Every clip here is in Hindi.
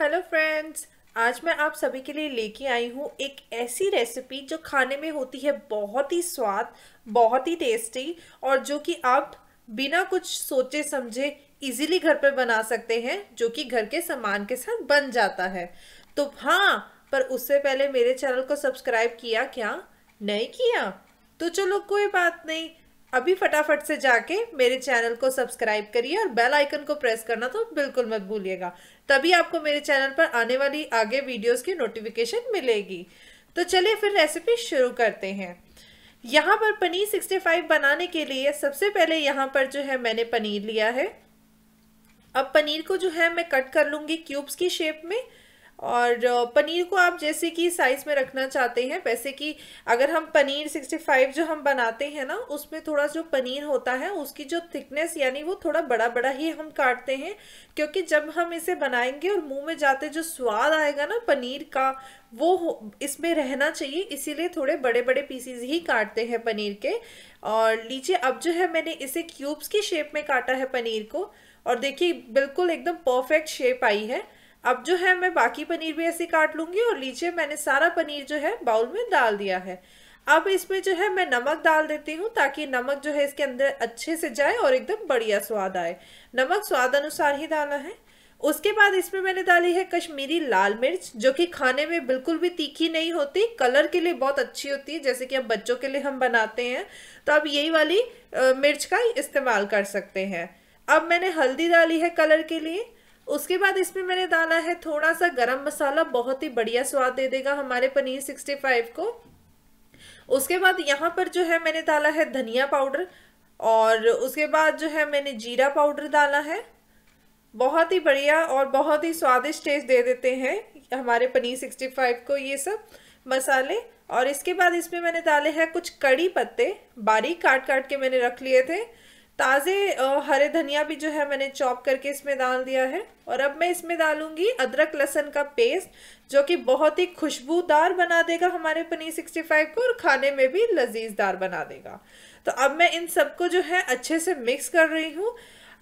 हेलो फ्रेंड्स आज मैं आप सभी के लिए लेके आई हूँ एक ऐसी रेसिपी जो खाने में होती है बहुत ही स्वाद बहुत ही टेस्टी और जो कि आप बिना कुछ सोचे समझे इजीली घर पर बना सकते हैं जो कि घर के सामान के साथ बन जाता है तो हाँ पर उससे पहले मेरे चैनल को सब्सक्राइब किया क्या नहीं किया तो चलो कोई बात नहीं अभी फटाफट से जाके मेरे चैनल को सब्सक्राइब करिए और बेल आइकन को प्रेस करना तो बिल्कुल मत भूलिएगा तभी आपको मेरे चैनल पर आने वाली आगे वीडियोस की नोटिफिकेशन मिलेगी तो चलिए फिर रेसिपी शुरू करते हैं यहाँ पर पनीर 65 बनाने के लिए सबसे पहले यहाँ पर जो है मैंने पनीर लिया है अब पनीर को जो है मैं कट कर लूंगी क्यूब्स की शेप में और पनीर को आप जैसे कि साइज़ में रखना चाहते हैं वैसे कि अगर हम पनीर 65 जो हम बनाते हैं ना उसमें थोड़ा जो पनीर होता है उसकी जो थिकनेस यानी वो थोड़ा बड़ा बड़ा ही हम काटते हैं क्योंकि जब हम इसे बनाएंगे और मुंह में जाते जो स्वाद आएगा ना पनीर का वो इसमें रहना चाहिए इसीलिए थोड़े बड़े बड़े पीसीज ही काटते हैं पनीर के और लीजिए अब जो है मैंने इसे क्यूब्स की शेप में काटा है पनीर को और देखिए बिल्कुल एकदम परफेक्ट शेप आई है अब जो है मैं बाकी पनीर भी ऐसे काट लूँगी और लीजिए मैंने सारा पनीर जो है बाउल में डाल दिया है अब इसमें जो है मैं नमक डाल देती हूँ ताकि नमक जो है इसके अंदर अच्छे से जाए और एकदम बढ़िया स्वाद आए नमक स्वाद अनुसार ही डालना है उसके बाद इसमें मैंने डाली है कश्मीरी लाल मिर्च जो कि खाने में बिल्कुल भी तीखी नहीं होती कलर के लिए बहुत अच्छी होती है जैसे कि अब बच्चों के लिए हम बनाते हैं तो आप यही वाली मिर्च का इस्तेमाल कर सकते हैं अब मैंने हल्दी डाली है कलर के लिए उसके बाद इसमें मैंने डाला है थोड़ा सा गरम मसाला बहुत ही बढ़िया स्वाद दे देगा हमारे पनीर सिक्सटी फाइव को उसके बाद यहाँ पर जो है मैंने डाला है धनिया पाउडर और उसके बाद जो है मैंने जीरा पाउडर डाला है बहुत ही बढ़िया और बहुत ही स्वादिष्ट टेस्ट दे देते हैं हमारे पनीर सिक्सटी फाइव को ये सब मसाले और इसके बाद इसमें मैंने डाले हैं कुछ कड़ी पत्ते बारीक काट काट के मैंने रख लिए थे ताज़े हरे धनिया भी जो है मैंने चॉप करके इसमें डाल दिया है और अब मैं इसमें डालूंगी अदरक लहसन का पेस्ट जो कि बहुत ही खुशबूदार बना देगा हमारे पनीर सिक्सटी फाइव को और खाने में भी लजीजदार बना देगा तो अब मैं इन सबको जो है अच्छे से मिक्स कर रही हूँ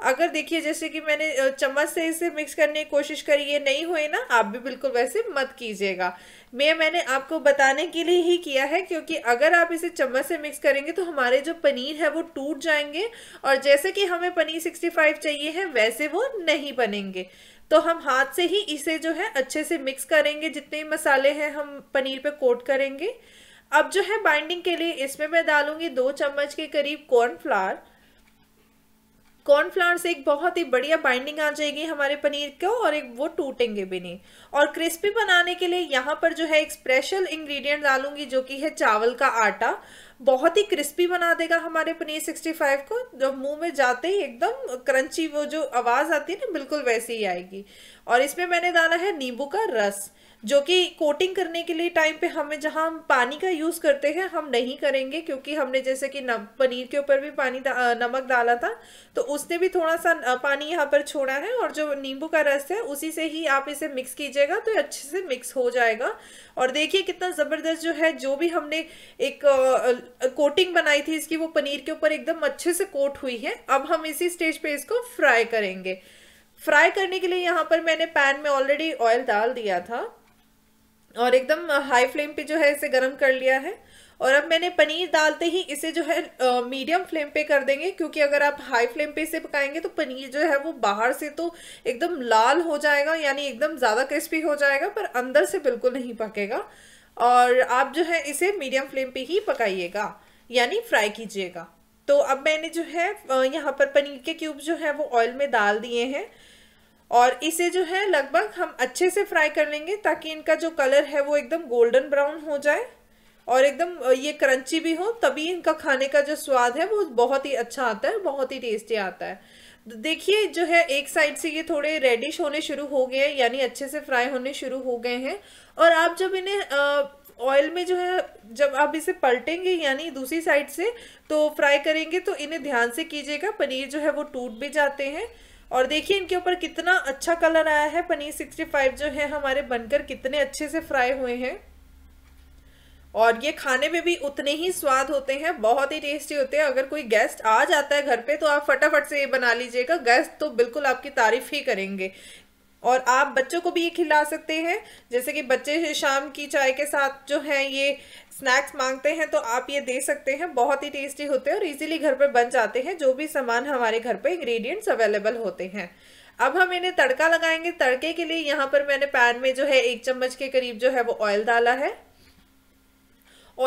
अगर देखिए जैसे कि मैंने चम्मच से इसे मिक्स करने की कोशिश करी ये नहीं हुए ना आप भी बिल्कुल वैसे मत कीजिएगा मैं मैंने आपको बताने के लिए ही किया है क्योंकि अगर आप इसे चम्मच से मिक्स करेंगे तो हमारे जो पनीर है वो टूट जाएंगे और जैसे कि हमें पनीर सिक्सटी फाइव चाहिए है वैसे वो नहीं बनेंगे तो हम हाथ से ही इसे जो है अच्छे से मिक्स करेंगे जितने मसाले हैं हम पनीर पर कोट करेंगे अब जो है बाइंडिंग के लिए इसमें मैं डालूंगी दो चम्मच के करीब कॉर्नफ्लावर कॉर्नफ्लावर से एक बहुत ही बढ़िया बाइंडिंग आ जाएगी हमारे पनीर को और एक वो टूटेंगे भी नहीं और क्रिस्पी बनाने के लिए यहाँ पर जो है एक स्पेशल इंग्रेडिएंट डालूंगी जो कि है चावल का आटा बहुत ही क्रिस्पी बना देगा हमारे पनीर 65 को जब मुंह में जाते ही एकदम क्रंची वो जो आवाज़ आती है ना बिल्कुल वैसे ही आएगी और इसमें मैंने डाला है नींबू का रस जो कि कोटिंग करने के लिए टाइम पे हमें जहाँ हम पानी का यूज़ करते हैं हम नहीं करेंगे क्योंकि हमने जैसे कि नम पनीर के ऊपर भी पानी दा, नमक डाला था तो उसने भी थोड़ा सा पानी यहाँ पर छोड़ा है और जो नींबू का रस है उसी से ही आप इसे मिक्स कीजिएगा तो अच्छे से मिक्स हो जाएगा और देखिए कितना ज़बरदस्त जो है जो भी हमने एक कोटिंग बनाई थी इसकी वो पनीर के ऊपर एकदम अच्छे से कोट हुई है अब हम इसी स्टेज पर इसको फ्राई करेंगे फ्राई करने के लिए यहाँ पर मैंने पैन में ऑलरेडी ऑयल डाल दिया था और एकदम हाई फ्लेम पे जो है इसे गर्म कर लिया है और अब मैंने पनीर डालते ही इसे जो है मीडियम फ्लेम पे कर देंगे क्योंकि अगर आप हाई फ्लेम पे इसे पकाएंगे तो पनीर जो है वो बाहर से तो एकदम लाल हो जाएगा यानी एकदम ज़्यादा क्रिस्पी हो जाएगा पर अंदर से बिल्कुल नहीं पकेगा और आप जो है इसे मीडियम फ्लेम पे ही पकाइएगा यानी फ्राई कीजिएगा तो अब मैंने जो है यहाँ पर पनीर के क्यूब जो है वो ऑयल में डाल दिए हैं और इसे जो है लगभग हम अच्छे से फ्राई कर लेंगे ताकि इनका जो कलर है वो एकदम गोल्डन ब्राउन हो जाए और एकदम ये क्रंची भी हो तभी इनका खाने का जो स्वाद है वो बहुत ही अच्छा आता है बहुत ही टेस्टी आता है देखिए जो है एक साइड से ये थोड़े रेडिश होने शुरू हो गए हैं यानी अच्छे से फ्राई होने शुरू हो गए हैं और आप जब इन्हें ऑयल में जो है जब आप इसे पलटेंगे यानी दूसरी साइड से तो फ्राई करेंगे तो इन्हें ध्यान से कीजिएगा पनीर जो है वो टूट भी जाते हैं और देखिए इनके ऊपर कितना अच्छा कलर आया है पनीर सिक्सटी फाइव जो है हमारे बनकर कितने अच्छे से फ्राई हुए हैं और ये खाने में भी उतने ही स्वाद होते हैं बहुत ही टेस्टी होते हैं अगर कोई गेस्ट आ जाता है घर पे तो आप फटाफट से ये बना लीजिएगा गेस्ट तो बिल्कुल आपकी तारीफ ही करेंगे और आप बच्चों को भी ये खिला सकते हैं जैसे कि बच्चे शाम की चाय के साथ जो है ये स्नैक्स मांगते हैं तो आप ये दे सकते हैं बहुत ही टेस्टी होते हैं और इजीली घर पर बन जाते हैं जो भी सामान हमारे घर पर इंग्रेडिएंट्स अवेलेबल होते हैं अब हम इन्हें तड़का लगाएंगे तड़के के लिए यहाँ पर मैंने पैन में जो है एक चम्मच के करीब जो है वो ऑयल डाला है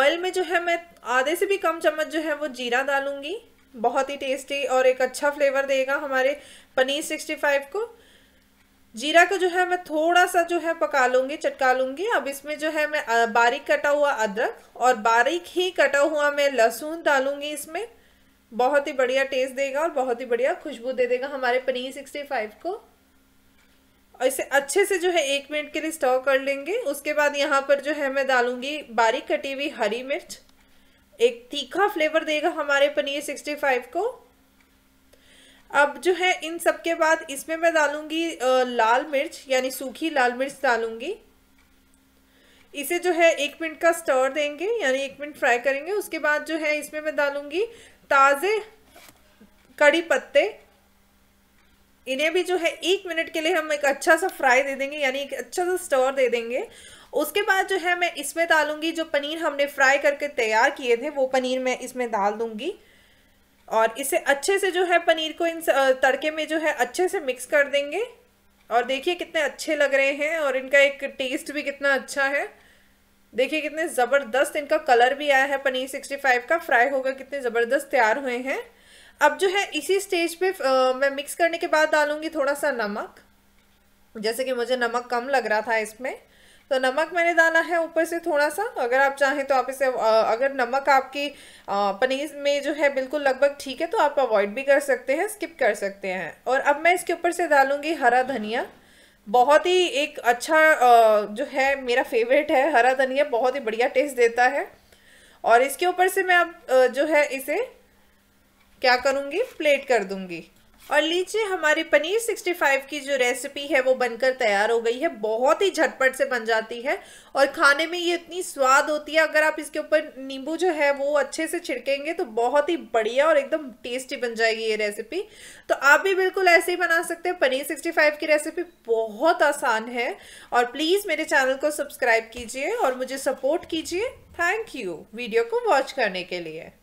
ऑयल में जो है मैं आधे से भी कम चम्मच जो है वो जीरा डालूंगी बहुत ही टेस्टी और एक अच्छा फ्लेवर देगा हमारे पनीर सिक्सटी फाइव को जीरा को जो है मैं थोड़ा सा जो है पका लूँगी चटका लूँगी अब इसमें जो है मैं बारीक कटा हुआ अदरक और बारीक ही कटा हुआ मैं लहसुन डालूंगी इसमें बहुत ही बढ़िया टेस्ट देगा और बहुत ही बढ़िया खुशबू दे देगा हमारे पनीर सिक्सटी फाइव को और इसे अच्छे से जो है एक मिनट के लिए स्टव कर लेंगे उसके बाद यहाँ पर जो है मैं डालूँगी बारीक कटी हुई हरी मिर्च एक तीखा फ्लेवर देगा हमारे पनीर सिक्सटी फाइव को अब जो है इन सब के बाद इसमें मैं डालूंगी लाल मिर्च यानी सूखी लाल मिर्च डालूंगी इसे जो है एक मिनट का स्टर देंगे यानी एक मिनट फ्राई करेंगे उसके बाद जो है इसमें मैं डालूंगी ताज़े कड़ी पत्ते इन्हें भी जो है एक मिनट के लिए हम एक अच्छा सा फ्राई दे देंगे यानी एक अच्छा सा स्टर दे देंगे उसके बाद जो है मैं इसमें डालूंगी जो पनीर हमने फ्राई करके तैयार किए थे वो पनीर मैं इसमें डाल दूंगी और इसे अच्छे से जो है पनीर को इन तड़के में जो है अच्छे से मिक्स कर देंगे और देखिए कितने अच्छे लग रहे हैं और इनका एक टेस्ट भी कितना अच्छा है देखिए कितने ज़बरदस्त इनका कलर भी आया है पनीर सिक्सटी फाइव का फ्राई होकर कितने ज़बरदस्त तैयार हुए हैं अब जो है इसी स्टेज पे आ, मैं मिक्स करने के बाद डालूंगी थोड़ा सा नमक जैसे कि मुझे नमक कम लग रहा था इसमें तो नमक मैंने डाला है ऊपर से थोड़ा सा अगर आप चाहें तो आप इसे अगर नमक आपकी पनीर में जो है बिल्कुल लगभग ठीक है तो आप अवॉइड भी कर सकते हैं स्किप कर सकते हैं और अब मैं इसके ऊपर से डालूँगी हरा धनिया बहुत ही एक अच्छा जो है मेरा फेवरेट है हरा धनिया बहुत ही बढ़िया टेस्ट देता है और इसके ऊपर से मैं अब जो है इसे क्या करूँगी प्लेट कर दूँगी और लीजिए हमारी पनीर 65 की जो रेसिपी है वो बनकर तैयार हो गई है बहुत ही झटपट से बन जाती है और खाने में ये इतनी स्वाद होती है अगर आप इसके ऊपर नींबू जो है वो अच्छे से छिड़केंगे तो बहुत ही बढ़िया और एकदम टेस्टी बन जाएगी ये रेसिपी तो आप भी बिल्कुल ऐसे ही बना सकते हैं पनीर 65 की रेसिपी बहुत आसान है और प्लीज़ मेरे चैनल को सब्सक्राइब कीजिए और मुझे सपोर्ट कीजिए थैंक यू वीडियो को वॉच करने के लिए